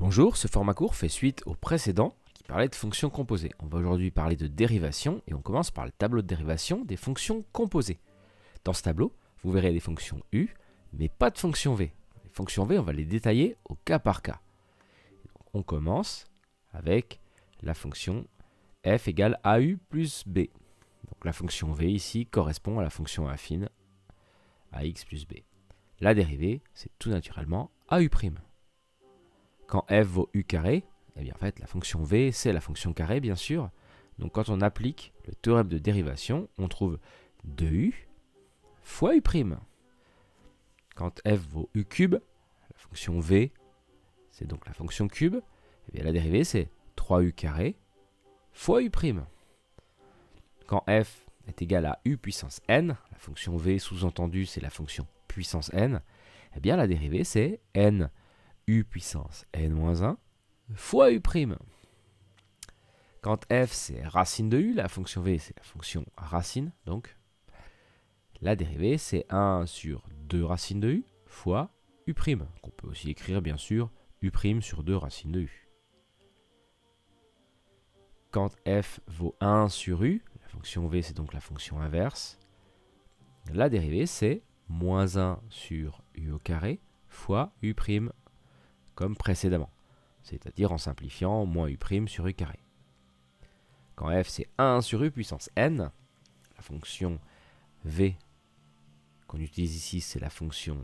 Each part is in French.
Bonjour, ce format court fait suite au précédent qui parlait de fonctions composées. On va aujourd'hui parler de dérivation et on commence par le tableau de dérivation des fonctions composées. Dans ce tableau, vous verrez des fonctions u, mais pas de fonction v. Les fonctions v, on va les détailler au cas par cas. On commence avec la fonction f égale au plus b. Donc la fonction v ici correspond à la fonction affine ax plus b. La dérivée, c'est tout naturellement au' quand f vaut u carré, eh bien en fait la fonction v, c'est la fonction carré bien sûr. Donc quand on applique le théorème de dérivation, on trouve 2u fois u'. Quand f vaut u cube, la fonction v, c'est donc la fonction cube, et eh la dérivée c'est 3u carré fois u'. Quand f est égal à u puissance n, la fonction v sous-entendue c'est la fonction puissance n, eh bien la dérivée c'est n u puissance n-1 fois u'. Quand f c'est racine de u, la fonction v c'est la fonction racine, donc la dérivée c'est 1 sur 2 racine de u fois u', qu'on peut aussi écrire bien sûr u' sur 2 racine de u. Quand f vaut 1 sur u, la fonction v c'est donc la fonction inverse, la dérivée c'est moins 1 sur u au carré fois u' prime comme précédemment, c'est-à-dire en simplifiant moins u' sur u carré. Quand f c'est 1 sur u puissance n, la fonction v qu'on utilise ici, c'est la fonction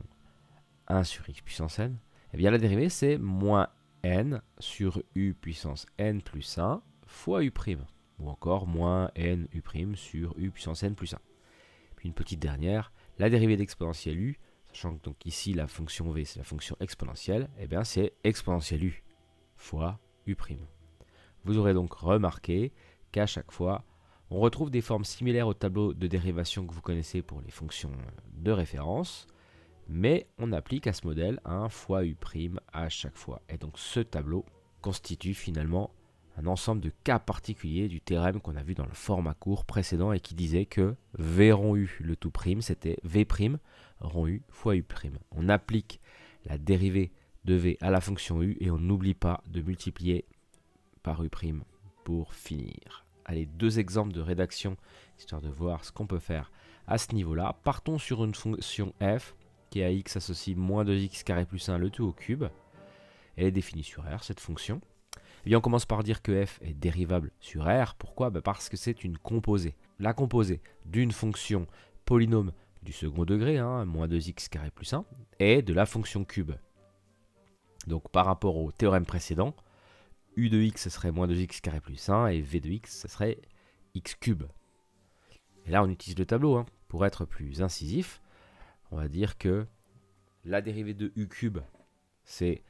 1 sur x puissance n, et eh bien la dérivée c'est moins n sur u puissance n plus 1 fois u', ou encore moins n u' sur u puissance n plus 1. Puis une petite dernière, la dérivée d'exponentielle u sachant que donc ici la fonction v c'est la fonction exponentielle, et eh bien c'est exponentielle u fois u'. Vous aurez donc remarqué qu'à chaque fois, on retrouve des formes similaires au tableau de dérivation que vous connaissez pour les fonctions de référence, mais on applique à ce modèle un fois u' à chaque fois. Et donc ce tableau constitue finalement ensemble de cas particuliers du théorème qu'on a vu dans le format court précédent et qui disait que V rond U, le tout prime, c'était V prime rond U fois U prime. On applique la dérivée de V à la fonction U et on n'oublie pas de multiplier par U prime pour finir. Allez, deux exemples de rédaction, histoire de voir ce qu'on peut faire à ce niveau-là. Partons sur une fonction f qui à x associe moins 2x carré plus 1 le tout au cube. Elle est définie sur R, cette fonction. Et bien, on commence par dire que f est dérivable sur r. Pourquoi bah, Parce que c'est une composée. La composée d'une fonction polynôme du second degré, hein, moins 2x carré plus 1, et de la fonction cube. Donc par rapport au théorème précédent, u de x serait moins 2x carré plus 1 et v de x ce serait x cube. Et là on utilise le tableau hein. pour être plus incisif. On va dire que la dérivée de u cube c'est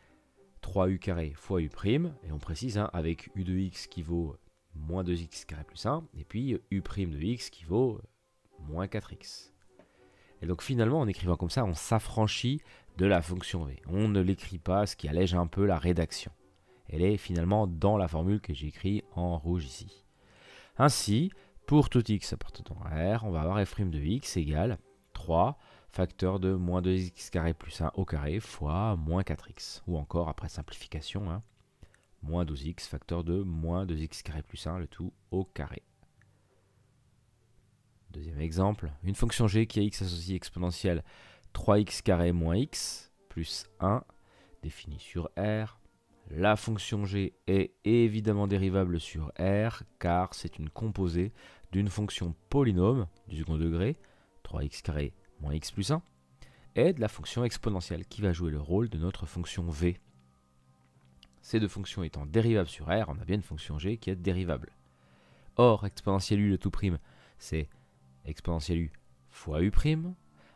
3u carré fois u et on précise hein, avec u de x qui vaut moins 2x carré plus 1, et puis u de x qui vaut moins 4x. Et donc finalement, en écrivant comme ça, on s'affranchit de la fonction v. On ne l'écrit pas, ce qui allège un peu la rédaction. Elle est finalement dans la formule que j'ai écrite en rouge ici. Ainsi, pour tout x appartenant à R, on va avoir f' de x égale 3 facteur de moins 2x carré plus 1 au carré fois moins 4x. Ou encore, après simplification, hein, moins 12x facteur de moins 2x carré plus 1, le tout au carré. Deuxième exemple, une fonction g qui a x associée exponentielle 3x carré moins x plus 1 définie sur R. La fonction g est évidemment dérivable sur R car c'est une composée d'une fonction polynôme du second degré 3x carré moins x plus 1, est de la fonction exponentielle qui va jouer le rôle de notre fonction v. Ces deux fonctions étant dérivables sur r, on a bien une fonction g qui est dérivable. Or, exponentielle u le tout prime, c'est exponentielle u fois u prime,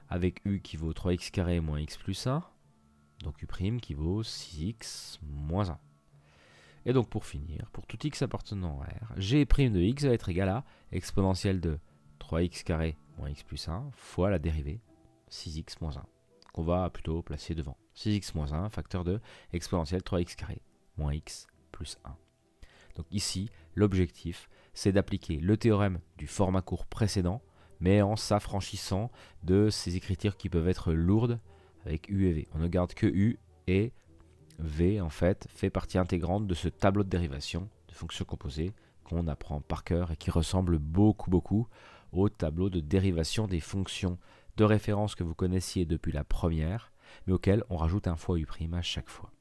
avec u qui vaut 3x carré moins x plus 1, donc u' qui vaut 6x moins 1. Et donc pour finir, pour tout x appartenant à R, g' de x va être égal à exponentielle de 3x carré moins x plus 1 fois la dérivée 6x moins 1 qu'on va plutôt placer devant. 6x moins 1 facteur de exponentielle 3x carré moins x plus 1. Donc ici, l'objectif, c'est d'appliquer le théorème du format court précédent, mais en s'affranchissant de ces écritures qui peuvent être lourdes avec U et V. On ne garde que U et V, en fait, fait partie intégrante de ce tableau de dérivation de fonctions composées qu'on apprend par cœur et qui ressemble beaucoup, beaucoup au tableau de dérivation des fonctions de référence que vous connaissiez depuis la première, mais auquel on rajoute un fois u' à chaque fois.